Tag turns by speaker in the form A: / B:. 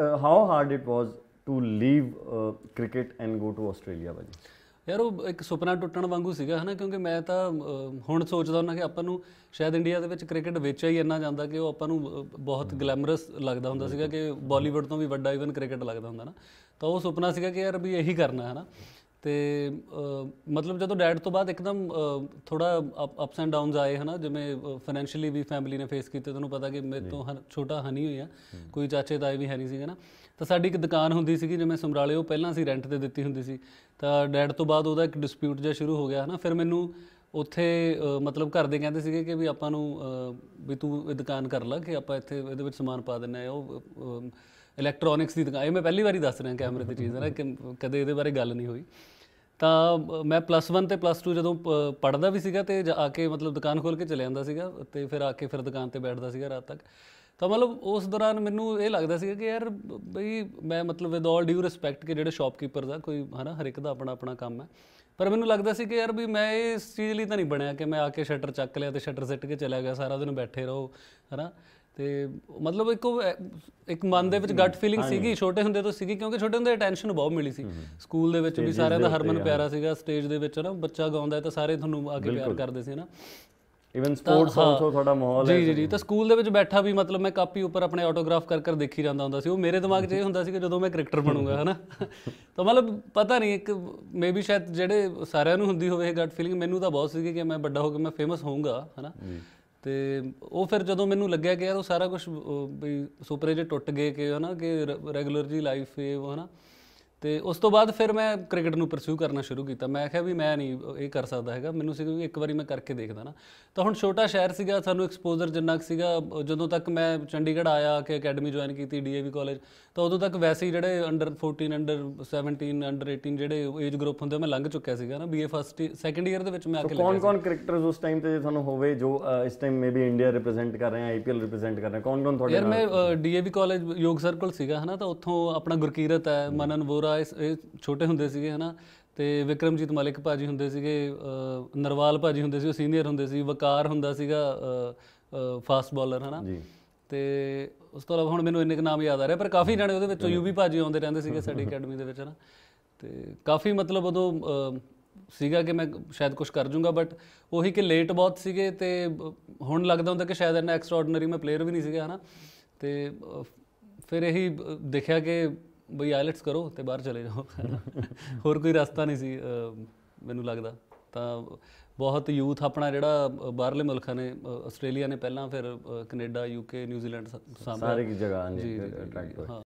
A: Uh, how hard it was to leave uh, cricket and go to Australia ਭਾਜੀ ਯਾਰ ਉਹ ਇੱਕ ਸੁਪਨਾ ਟੁੱਟਣ ਵਾਂਗੂ ਸੀਗਾ ਹਨਾ ਕਿਉਂਕਿ ਮੈਂ ਤਾਂ ਹੁਣ ਸੋਚਦਾ ਹਾਂ ਕਿ ਆਪਾਂ ਨੂੰ ਸ਼ਾਇਦ ਇੰਡੀਆ ਦੇ ਵਿੱਚ ਕ੍ਰਿਕਟ ਵੇਚਿਆ ਹੀ ਇੰਨਾ ਜਾਂਦਾ ਕਿ ਉਹ ਆਪਾਂ ਨੂੰ ਬਹੁਤ ਗਲੈਮਰਸ ਲੱਗਦਾ ਹੁੰਦਾ ਸੀਗਾ ਕਿ ਬਾਲੀਵੁੱਡ ਤੋਂ ਵੀ ਵੱਡਾ ਇਵਨ ਕ੍ਰਿਕਟ ਲੱਗਦਾ ਹੁੰਦਾ ਨਾ ਤਾਂ ਉਹ ਸੁਪਨਾ ਸੀਗਾ ਕਿ ਯਾਰ ਵੀ ਇਹੀ ਕਰਨਾ ਹੈ ਨਾ ਤੇ ਮਤਲਬ ਜਦੋਂ ਡੈਡ ਤੋਂ ਬਾਅਦ ਇੱਕਦਮ ਥੋੜਾ ਅਪਸ ਐਂਡ ਡਾਊਨਸ ਆਏ ਹਨਾ ਜਿਵੇਂ ਫਾਈਨੈਂਸ਼ੀਅਲੀ ਵੀ ਫੈਮਿਲੀ ਨੇ ਫੇਸ ਕੀਤੇ ਤੁਹਾਨੂੰ ਪਤਾ ਕਿ ਮੇਰੇ ਤੋਂ ਛੋਟਾ ਹਨੀ ਹੋਇਆ ਕੋਈ ਚਾਚੇ ਤਾਏ ਵੀ ਹੈ ਨਹੀਂ ਸੀਗਾ ਨਾ ਤਾਂ ਸਾਡੀ ਇੱਕ ਦੁਕਾਨ ਹੁੰਦੀ ਸੀਗੀ ਜਿਵੇਂ ਸਮਰਾਲੇ ਉਹ ਪਹਿਲਾਂ ਸੀ ਰੈਂਟ ਤੇ ਦਿੱਤੀ ਹੁੰਦੀ ਸੀ ਤਾਂ ਡੈਡ ਤੋਂ ਬਾਅਦ ਉਹਦਾ ਇੱਕ ਡਿਸਪਿਊਟ ਜਿਹਾ ਸ਼ੁਰੂ ਹੋ ਗਿਆ ਹਨਾ ਫਿਰ ਮੈਨੂੰ ਉੱਥੇ ਮਤਲਬ ਘਰ ਦੇ ਕਹਿੰਦੇ ਸੀਗੇ ਕਿ ਵੀ ਆਪਾਂ ਨੂੰ ਵੀ ਤੂੰ ਇਹ ਦੁਕਾਨ ਕਰ ਲੈ ਕਿ ਆਪਾਂ ਇੱਥੇ ਇਹਦੇ ਵਿੱਚ ਸਮਾਨ ਪਾ ਦਿੰਨੇ ਆ ਉਹ ਇਲੈਕਟ੍ਰੋਨਿਕਸ ਦੀ ਦੁਕਾਨ ਇਹ ਮੈਂ ਪਹਿਲੀ ਵਾਰੀ ਦੱਸ ਰਿਹਾ ਕੈਮਰੇ ਤੇ ਚੀਜ਼ ਹੈ ਨਾ ਕਿ ਕਦੇ ਇਹਦੇ ਬਾਰੇ ਗੱਲ ਨਹੀਂ ਹੋਈ ਤਾਂ ਮੈਂ ਪਲੱਸ 1 ਤੇ ਪਲੱਸ 2 ਜਦੋਂ ਪੜਦਾ ਵੀ ਸੀਗਾ ਤੇ ਆ ਕੇ ਮਤਲਬ ਦੁਕਾਨ ਖੋਲ ਕੇ ਚਲੇ ਜਾਂਦਾ ਸੀਗਾ ਤੇ ਫਿਰ ਆ ਕੇ ਫਿਰ ਦੁਕਾਨ ਤੇ ਬੈਠਦਾ ਸੀਗਾ ਰਾਤ ਤੱਕ ਤਾਂ ਮਤਲਬ ਉਸ ਦੌਰਾਨ ਮੈਨੂੰ ਇਹ ਲੱਗਦਾ ਸੀਗਾ ਕਿ ਯਾਰ ਬਈ ਮੈਂ ਮਤਲਬ ਵਿਦ ਆਲ ਡਿਊ ਰਿਸਪੈਕਟ ਕਿ ਜਿਹੜੇ ਸ਼ਾਪਕੀਪਰਸ ਆ ਕੋਈ ਹਨਾ ਹਰ ਇੱਕ ਦਾ ਆਪਣਾ ਆਪਣਾ ਕੰਮ ਹੈ ਪਰ ਮੈਨੂੰ ਲੱਗਦਾ ਸੀ ਕਿ ਯਾਰ ਵੀ ਮੈਂ ਇਸ ਚੀਜ਼ ਲਈ ਤਾਂ ਨਹੀਂ ਬਣਿਆ ਕਿ ਮੈਂ ਆ ਕੇ ਸ਼ਟਰ ਚੱਕ ਲਿਆ ਤੇ ਸ਼ਟਰ ਸਿੱਟ ਕੇ ਚਲਾ ਗਿਆ ਸਾਰਾ ਦਿਨ ਬੈਠੇ ਰਹੋ ਹਨਾ ਤੇ ਮਤਲਬ ਇੱਕ ਇੱਕ ਮਨ ਦੇ ਵਿੱਚ ਗੱਟ ਫੀਲਿੰਗ ਸੀਗੀ ਛੋਟੇ ਹੁੰਦੇ ਤੋਂ ਸੀਗੀ ਕਿਉਂਕਿ ਛੋਟੇ ਹੁੰਦੇ ਅਟੈਂਸ਼ਨ ਬਹੁਤ ਮਿਲੀ ਸੀ ਸਕੂਲ ਦੇ ਵਿੱਚ ਵੀ ਸਾਰਿਆਂ ਦਾ ਹਰਮਨ ਪਿਆਰਾ ਸੀਗਾ ਸਟੇਜ ਦੇ ਵਿੱਚ ਨਾ ਬੱਚਾ ਗਾਉਂਦਾ ਤਾਂ ਸਾਰੇ ਤੁਹਾਨੂੰ ਆ ਕੇ ਪਿਆਰ ਕਰਦੇ ਸੀ ਨਾ ਇਵਨ ਸਪੋਰਟਸ ਆਲਸੋ ਤੁਹਾਡਾ ਮਾਹੌਲ ਹੈ ਜੀ ਜੀ ਜੀ ਤਾਂ ਸਕੂਲ ਦੇ ਵਿੱਚ ਬੈਠਾ ਵੀ ਮਤਲਬ ਮੈਂ ਕਾਪੀ ਉੱਪਰ ਆਪਣੇ ਆਟੋਗ੍ਰਾਫ ਕਰ ਕਰ ਦੇਖੀ ਜਾਂਦਾ ਹੁੰਦਾ ਸੀ ਉਹ ਮੇਰੇ ਦਿਮਾਗ 'ਚ ਇਹ ਹੁੰਦਾ ਸੀ ਕਿ ਜਦੋਂ ਮੈਂ ਕ੍ਰਿਕਟਰ ਬਣੂੰਗਾ ਹਨਾ ਤਾਂ ਮਤਲਬ ਪਤਾ ਨਹੀਂ ਇੱਕ ਮੇਬੀ ਸ਼ਾਇਦ ਜਿਹੜੇ ਸਾਰਿਆਂ ਨੂੰ ਹੁੰਦੀ ਹੋਵੇ ਇਹ ਗੱਟ ਫੀਲਿੰਗ ਮੈਨੂੰ ਤਾਂ ਬਹੁਤ ਸੀ ਕਿ ਮੈਂ ਵੱਡਾ ਹੋ ਕੇ ਮੈਂ ਫੇਮਸ ਹੋਊਂਗਾ ਹਨਾ ਤੇ ਉਹ ਫਿਰ ਜਦੋਂ ਮੈਨੂੰ ਲੱਗਿਆ ਕਿ ਯਾਰ ਉਹ ਸਾਰਾ ਕੁਝ ਵੀ ਸੁਪਰੇ ਜੇ ਟੁੱਟ ਗਏ ਕਿ ਹਨਾ ਕਿ ਰੈਗੂਲਰ ਜੀ ਲਾਈਫ ਹੈ ਉਹ ਹਨਾ ਤੇ ਉਸ ਤੋਂ ਬਾਅਦ ਫਿਰ ਮੈਂ ਕ੍ਰਿਕਟ ਨੂੰ ਪਰਸੂ ਕਰਨਾ ਸ਼ੁਰੂ ਕੀਤਾ ਮੈਂ ਕਿਹਾ ਵੀ ਮੈਂ ਨਹੀਂ ਇਹ ਕਰ ਸਕਦਾ ਹੈਗਾ ਮੈਨੂੰ ਸੀ ਕਿ ਇੱਕ ਵਾਰੀ ਮੈਂ ਕਰਕੇ ਦੇਖਦਾ ਨਾ ਤਾਂ ਹੁਣ ਛੋਟਾ ਸ਼ਹਿਰ ਸੀਗਾ ਸਾਨੂੰ ਐਕਸਪੋਜ਼ਰ ਜਿੰਨਾ ਕਿ ਸੀਗਾ ਜਦੋਂ ਤੱਕ ਮੈਂ ਚੰਡੀਗੜ੍ਹ ਆਇਆ ਕਿ ਅਕੈਡਮੀ ਜੁਆਇਨ ਕੀਤੀ ਡੀਏਵੀ ਕਾਲਜ ਤਾਂ ਉਦੋਂ ਤੱਕ ਵੈਸੇ ਹੀ ਜਿਹੜੇ ਅੰਡਰ 14 ਅੰਡਰ 17 ਅੰਡਰ 18 ਜਿਹੜੇ ਏਜ ਗਰੁੱਪ ਹੁੰਦੇ ਮੈਂ ਲੰਘ ਚੁੱਕਿਆ ਸੀਗਾ ਨਾ ਬੀਏ ਫਸਟ ਸੈਕੰਡ ਈਅਰ ਦੇ ਵਿੱਚ ਮੈਂ ਆ ਕੇ ਲੱਗਾ ਕੌਣ ਕੌਣ ਕ੍ਰਿਕਟਰਸ ਉਸ ਟਾਈਮ ਤੇ ਤੁਹਾਨੂੰ ਹੋਵੇ ਜੋ ਇਸ ਟਾਈਮ ਮੇਬੀ ਇੰਡੀਆ ਰਿਪਰੈਜ਼ੈਂਟ ਕਰ ਰਹੇ ਆ ਆਈਪੀਐਲ ਰਿਪਰੈਜ਼ੈਂਟ ਕਰ ਰਹੇ ਕੌਣ ਕੌਣ ਤੁਹਾਡੇ ਯਾਰ ਮੈਂ ਡੀਏਵੀ ਕਾਲਜ ਯੋਗ ਸਰਕਲ ਸੀਗਾ ਹਨਾ ਤਾਂ ਉੱਥੋਂ ਆਪਣਾ ਗੁਰਕੀਰਤ ਹੈ ਮਨਨ ਵੋਰਾ ਭਰਾ ਇਹ ਛੋਟੇ ਹੁੰਦੇ ਸੀਗੇ ਹਨਾ ਤੇ ਵਿਕਰਮਜੀਤ ਮਲਿਕ ਭਾਜੀ ਹੁੰਦੇ ਸੀਗੇ ਨਰਵਾਲ ਭਾਜੀ ਹੁੰਦੇ ਸੀ ਉਹ ਸੀਨੀਅਰ ਹੁੰਦੇ ਸੀ ਵਕਾਰ ਹੁੰਦਾ ਸੀਗਾ ਫਾਸਟ ਬੋਲਰ ਹਨਾ ਜੀ ਤੇ ਉਸ ਤੋਂ ਇਲਾਵਾ ਹੁਣ ਮੈਨੂੰ ਇੰਨੇ ਕ ਨਾਮ ਯਾਦ ਆ ਰਿਹਾ ਪਰ ਕਾਫੀ ਜਾਣੇ ਉਹਦੇ ਵਿੱਚ ਯੂਵੀ ਭਾਜੀ ਆਉਂਦੇ ਰਹਿੰਦੇ ਸੀਗੇ ਸਾਡੀ ਅਕੈਡਮੀ ਦੇ ਵਿੱਚ ਹਨਾ ਤੇ ਕਾਫੀ ਮਤਲਬ ਉਦੋਂ ਸੀਗਾ ਕਿ ਮੈਂ ਸ਼ਾਇਦ ਕੁਝ ਕਰ ਜੂੰਗਾ ਬਟ ਉਹੀ ਕਿ ਲੇਟ ਬਹੁਤ ਸੀਗੇ ਤੇ ਹੁਣ ਲੱਗਦਾ ਹੁੰਦਾ ਕਿ ਸ਼ਾਇਦ ਇਹਨਾਂ ਐਕਸਟਰਾਆਰਡੀਨਰੀ ਮੈਂ ਪਲੇਅਰ ਵੀ ਨਹੀਂ ਸੀਗਾ ਹਨਾ ਤੇ ਫਿਰ ਇਹੀ ਦੇਖਿਆ ਕਿ ਬਈ ਆਇਲਟਸ ਕਰੋ ਤੇ ਬਾਹਰ ਚਲੇ ਜਾਓ ਹੋਰ ਕੋਈ ਰਸਤਾ ਨਹੀਂ ਸੀ ਮੈਨੂੰ ਲੱਗਦਾ ਤਾਂ ਬਹੁਤ ਯੂਥ ਆਪਣਾ ਜਿਹੜਾ ਬਾਹਰਲੇ ਮੁਲਕਾਂ ਨੇ ਆਸਟ੍ਰੇਲੀਆ ਨੇ ਪਹਿਲਾਂ ਫਿਰ ਕੈਨੇਡਾ ਯੂਕੇ ਨਿਊਜ਼ੀਲੈਂਡ ਸਾਰੇ ਕੀ ਜਗ੍ਹਾ ਨੇ ਅਟਰੈਕਟ ਹੋਏ